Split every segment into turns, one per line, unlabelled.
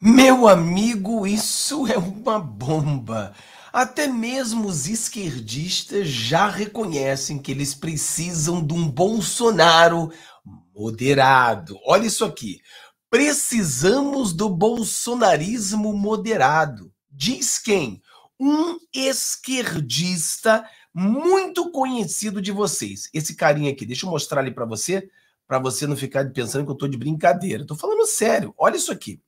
Meu amigo, isso é uma bomba. Até mesmo os esquerdistas já reconhecem que eles precisam de um Bolsonaro moderado. Olha isso aqui. Precisamos do bolsonarismo moderado. Diz quem? Um esquerdista muito conhecido de vocês. Esse carinha aqui, deixa eu mostrar ali para você, para você não ficar pensando que eu estou de brincadeira. Estou falando sério. Olha isso aqui.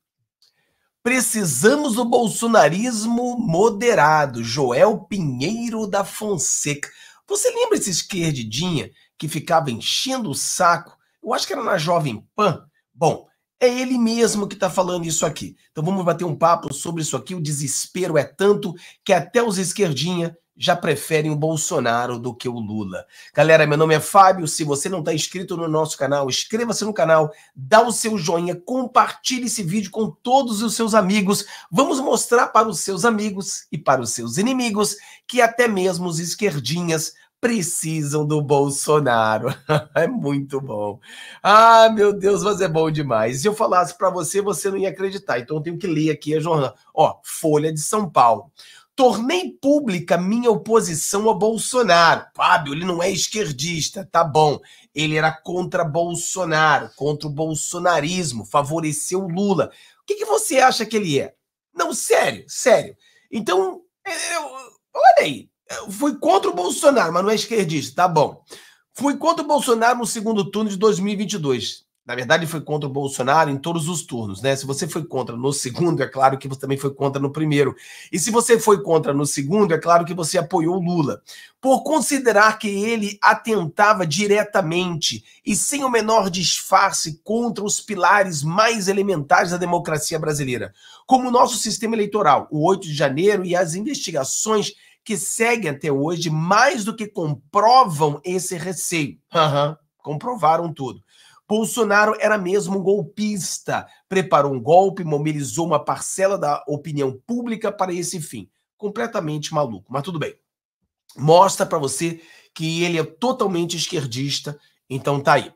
Precisamos do bolsonarismo moderado. Joel Pinheiro da Fonseca. Você lembra esse esquerdidinha que ficava enchendo o saco? Eu acho que era na Jovem Pan. Bom, é ele mesmo que está falando isso aqui. Então vamos bater um papo sobre isso aqui. O desespero é tanto que até os esquerdinha já preferem o Bolsonaro do que o Lula. Galera, meu nome é Fábio. Se você não está inscrito no nosso canal, inscreva-se no canal, dá o seu joinha, compartilhe esse vídeo com todos os seus amigos. Vamos mostrar para os seus amigos e para os seus inimigos que até mesmo os esquerdinhas precisam do Bolsonaro. é muito bom. Ah, meu Deus, mas é bom demais. Se eu falasse para você, você não ia acreditar. Então eu tenho que ler aqui a é jornal. Ó, Folha de São Paulo. Tornei pública minha oposição a Bolsonaro. Fábio, ele não é esquerdista, tá bom. Ele era contra Bolsonaro, contra o bolsonarismo, favoreceu Lula. O que, que você acha que ele é? Não, sério, sério. Então, é, eu, olha aí. Eu fui contra o Bolsonaro, mas não é esquerdista, tá bom. Fui contra o Bolsonaro no segundo turno de 2022 na verdade, foi contra o Bolsonaro em todos os turnos, né? Se você foi contra no segundo, é claro que você também foi contra no primeiro. E se você foi contra no segundo, é claro que você apoiou o Lula. Por considerar que ele atentava diretamente e sem o menor disfarce contra os pilares mais elementares da democracia brasileira, como o nosso sistema eleitoral, o 8 de janeiro e as investigações que seguem até hoje, mais do que comprovam esse receio. Uhum, comprovaram tudo Bolsonaro era mesmo um golpista, preparou um golpe, mobilizou uma parcela da opinião pública para esse fim. Completamente maluco, mas tudo bem. Mostra para você que ele é totalmente esquerdista, então tá aí.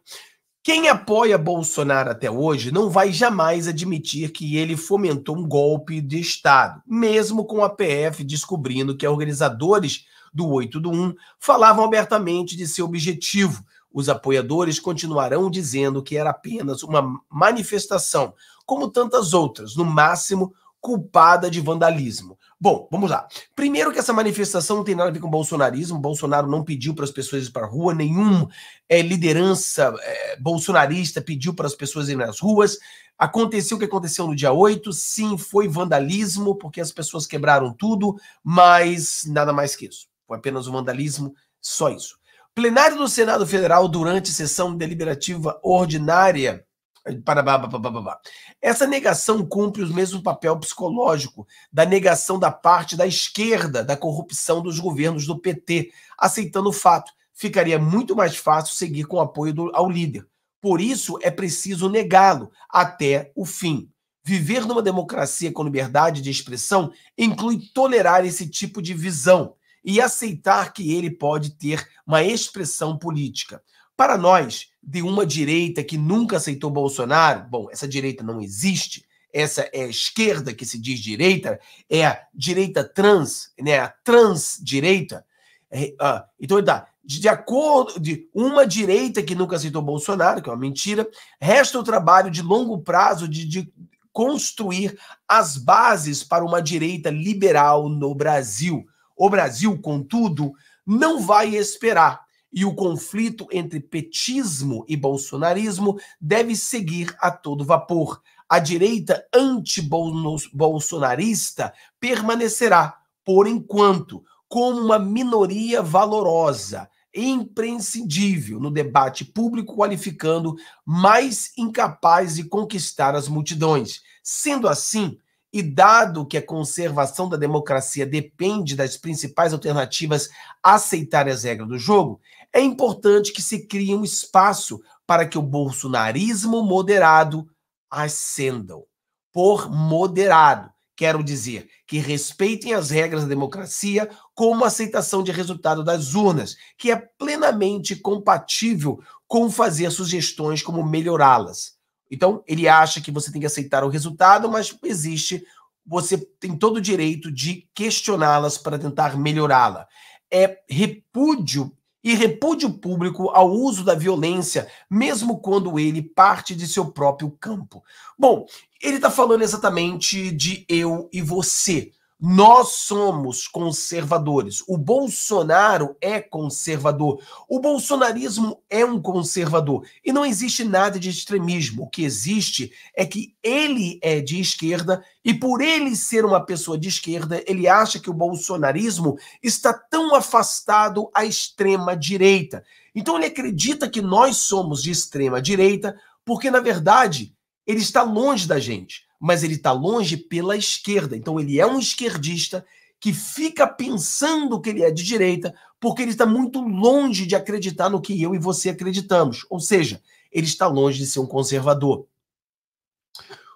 Quem apoia Bolsonaro até hoje não vai jamais admitir que ele fomentou um golpe de Estado, mesmo com a PF descobrindo que organizadores do 8 do 1 falavam abertamente de seu objetivo, os apoiadores continuarão dizendo que era apenas uma manifestação, como tantas outras, no máximo culpada de vandalismo. Bom, vamos lá. Primeiro que essa manifestação não tem nada a ver com o bolsonarismo. O Bolsonaro não pediu para as pessoas ir para a rua, nenhum é, liderança é, bolsonarista pediu para as pessoas irem nas ruas. Aconteceu o que aconteceu no dia 8, sim, foi vandalismo, porque as pessoas quebraram tudo, mas nada mais que isso. Foi apenas um vandalismo, só isso. Plenário do Senado Federal durante sessão deliberativa ordinária. Essa negação cumpre o mesmo papel psicológico da negação da parte da esquerda da corrupção dos governos do PT. Aceitando o fato, ficaria muito mais fácil seguir com apoio do, ao líder. Por isso, é preciso negá-lo até o fim. Viver numa democracia com liberdade de expressão inclui tolerar esse tipo de visão e aceitar que ele pode ter uma expressão política. Para nós, de uma direita que nunca aceitou Bolsonaro, bom, essa direita não existe, essa é a esquerda que se diz direita, é a direita trans, né, a transdireita. direita é, ah, então ele dá, tá, de acordo de uma direita que nunca aceitou Bolsonaro, que é uma mentira, resta o trabalho de longo prazo de, de construir as bases para uma direita liberal no Brasil. O Brasil, contudo, não vai esperar e o conflito entre petismo e bolsonarismo deve seguir a todo vapor. A direita anti-bolsonarista permanecerá, por enquanto, como uma minoria valorosa, imprescindível no debate público, qualificando mais incapaz de conquistar as multidões. Sendo assim, e dado que a conservação da democracia depende das principais alternativas aceitarem as regras do jogo, é importante que se crie um espaço para que o bolsonarismo moderado ascenda. Por moderado, quero dizer que respeitem as regras da democracia como aceitação de resultado das urnas, que é plenamente compatível com fazer sugestões como melhorá-las. Então, ele acha que você tem que aceitar o resultado, mas existe, você tem todo o direito de questioná-las para tentar melhorá-la. É repúdio e repúdio público ao uso da violência, mesmo quando ele parte de seu próprio campo. Bom, ele está falando exatamente de eu e você. Nós somos conservadores. O Bolsonaro é conservador. O bolsonarismo é um conservador. E não existe nada de extremismo. O que existe é que ele é de esquerda e, por ele ser uma pessoa de esquerda, ele acha que o bolsonarismo está tão afastado à extrema-direita. Então, ele acredita que nós somos de extrema-direita porque, na verdade, ele está longe da gente mas ele está longe pela esquerda. Então ele é um esquerdista que fica pensando que ele é de direita, porque ele está muito longe de acreditar no que eu e você acreditamos. Ou seja, ele está longe de ser um conservador.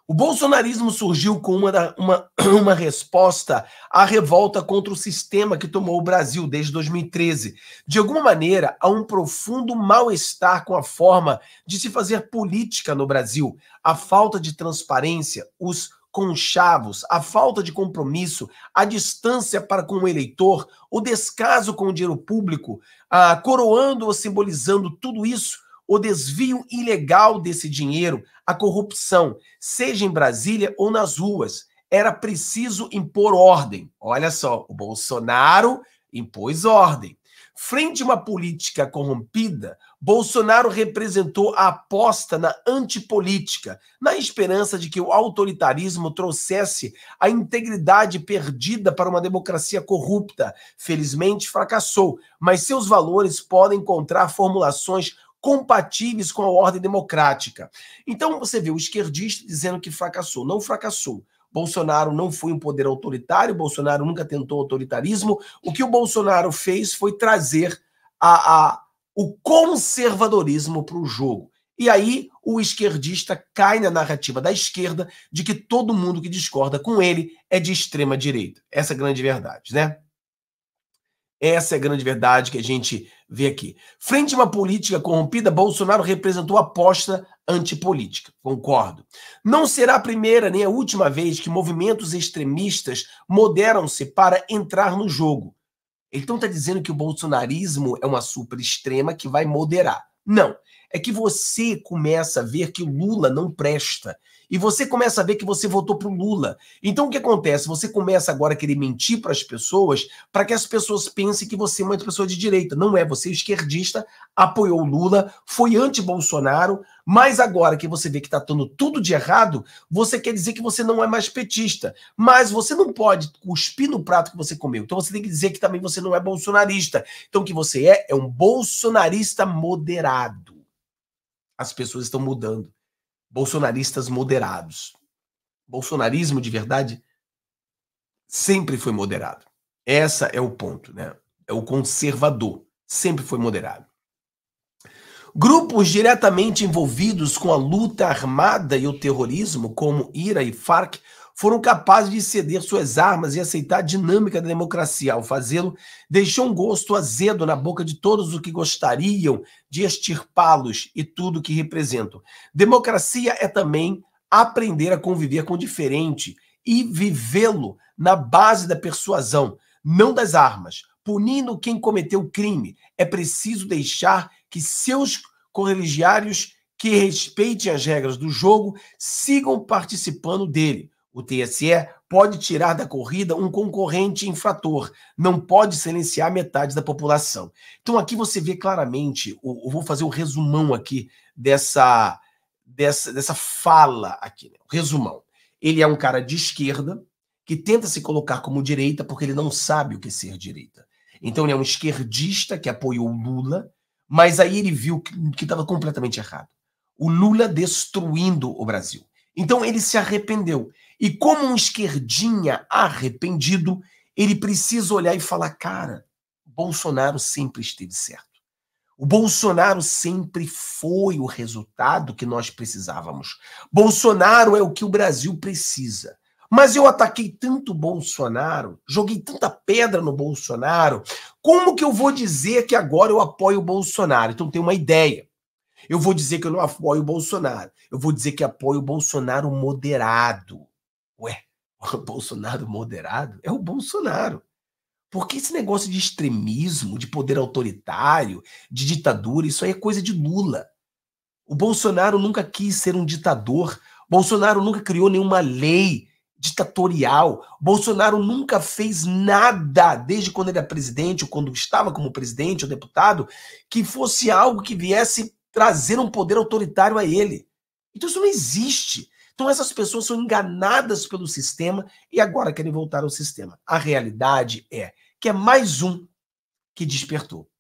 O bolsonarismo surgiu com uma, uma, uma resposta à revolta contra o sistema que tomou o Brasil desde 2013. De alguma maneira, há um profundo mal-estar com a forma de se fazer política no Brasil, a falta de transparência, os conchavos, a falta de compromisso, a distância para com o eleitor, o descaso com o dinheiro público, a ah, coroando ou simbolizando tudo isso o desvio ilegal desse dinheiro, a corrupção, seja em Brasília ou nas ruas. Era preciso impor ordem. Olha só, o Bolsonaro impôs ordem. Frente a uma política corrompida, Bolsonaro representou a aposta na antipolítica, na esperança de que o autoritarismo trouxesse a integridade perdida para uma democracia corrupta. Felizmente, fracassou, mas seus valores podem encontrar formulações compatíveis com a ordem democrática. Então você vê o esquerdista dizendo que fracassou. Não fracassou. Bolsonaro não foi um poder autoritário, Bolsonaro nunca tentou autoritarismo. O que o Bolsonaro fez foi trazer a, a o conservadorismo para o jogo. E aí o esquerdista cai na narrativa da esquerda de que todo mundo que discorda com ele é de extrema direita. Essa é a grande verdade, né? Essa é a grande verdade que a gente vê aqui. Frente a uma política corrompida, Bolsonaro representou aposta antipolítica. Concordo. Não será a primeira nem a última vez que movimentos extremistas moderam-se para entrar no jogo. Então está dizendo que o bolsonarismo é uma super extrema que vai moderar. Não. É que você começa a ver que o Lula não presta e você começa a ver que você votou pro Lula. Então o que acontece? Você começa agora a querer mentir para as pessoas para que as pessoas pensem que você é uma pessoa de direita. Não é, você é esquerdista, apoiou o Lula, foi anti-Bolsonaro, mas agora que você vê que está dando tudo de errado, você quer dizer que você não é mais petista. Mas você não pode cuspir no prato que você comeu. Então você tem que dizer que também você não é bolsonarista. Então o que você é é um bolsonarista moderado. As pessoas estão mudando bolsonaristas moderados. Bolsonarismo de verdade sempre foi moderado. Essa é o ponto, né? É o conservador, sempre foi moderado. Grupos diretamente envolvidos com a luta armada e o terrorismo, como IRA e FARC, foram capazes de ceder suas armas e aceitar a dinâmica da democracia. Ao fazê-lo, deixou um gosto azedo na boca de todos os que gostariam de extirpá-los e tudo que representam. Democracia é também aprender a conviver com o diferente e vivê-lo na base da persuasão, não das armas. Punindo quem cometeu crime, é preciso deixar que seus correligiários que respeitem as regras do jogo sigam participando dele. O TSE pode tirar da corrida um concorrente infrator, não pode silenciar metade da população. Então aqui você vê claramente, eu vou fazer o um resumão aqui dessa, dessa, dessa fala aqui, né? resumão. Ele é um cara de esquerda que tenta se colocar como direita porque ele não sabe o que é ser direita. Então ele é um esquerdista que apoiou Lula, mas aí ele viu que estava completamente errado. O Lula destruindo o Brasil. Então ele se arrependeu. E como um esquerdinha arrependido, ele precisa olhar e falar: cara, Bolsonaro sempre esteve certo. O Bolsonaro sempre foi o resultado que nós precisávamos. Bolsonaro é o que o Brasil precisa. Mas eu ataquei tanto Bolsonaro, joguei tanta pedra no Bolsonaro, como que eu vou dizer que agora eu apoio o Bolsonaro? Então tem uma ideia. Eu vou dizer que eu não apoio o Bolsonaro. Eu vou dizer que apoio o Bolsonaro moderado. Ué, o Bolsonaro moderado é o Bolsonaro. Porque esse negócio de extremismo, de poder autoritário, de ditadura, isso aí é coisa de Lula. O Bolsonaro nunca quis ser um ditador. Bolsonaro nunca criou nenhuma lei ditatorial. Bolsonaro nunca fez nada desde quando ele era presidente, ou quando estava como presidente ou deputado, que fosse algo que viesse trazer um poder autoritário a ele. Então isso não existe. Então essas pessoas são enganadas pelo sistema e agora querem voltar ao sistema. A realidade é que é mais um que despertou.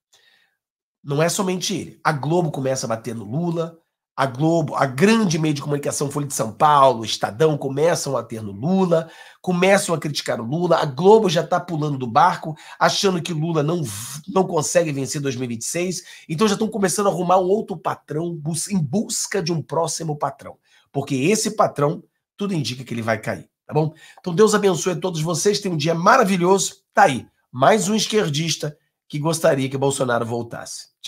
Não é somente ele. A Globo começa a bater no Lula, a Globo, a grande meio de comunicação Folha de São Paulo, Estadão, começam a ter no Lula, começam a criticar o Lula, a Globo já está pulando do barco, achando que Lula não, não consegue vencer 2026, então já estão começando a arrumar um outro patrão em busca de um próximo patrão, porque esse patrão, tudo indica que ele vai cair, tá bom? Então Deus abençoe a todos vocês, tem um dia maravilhoso, tá aí, mais um esquerdista que gostaria que Bolsonaro voltasse. Tchau.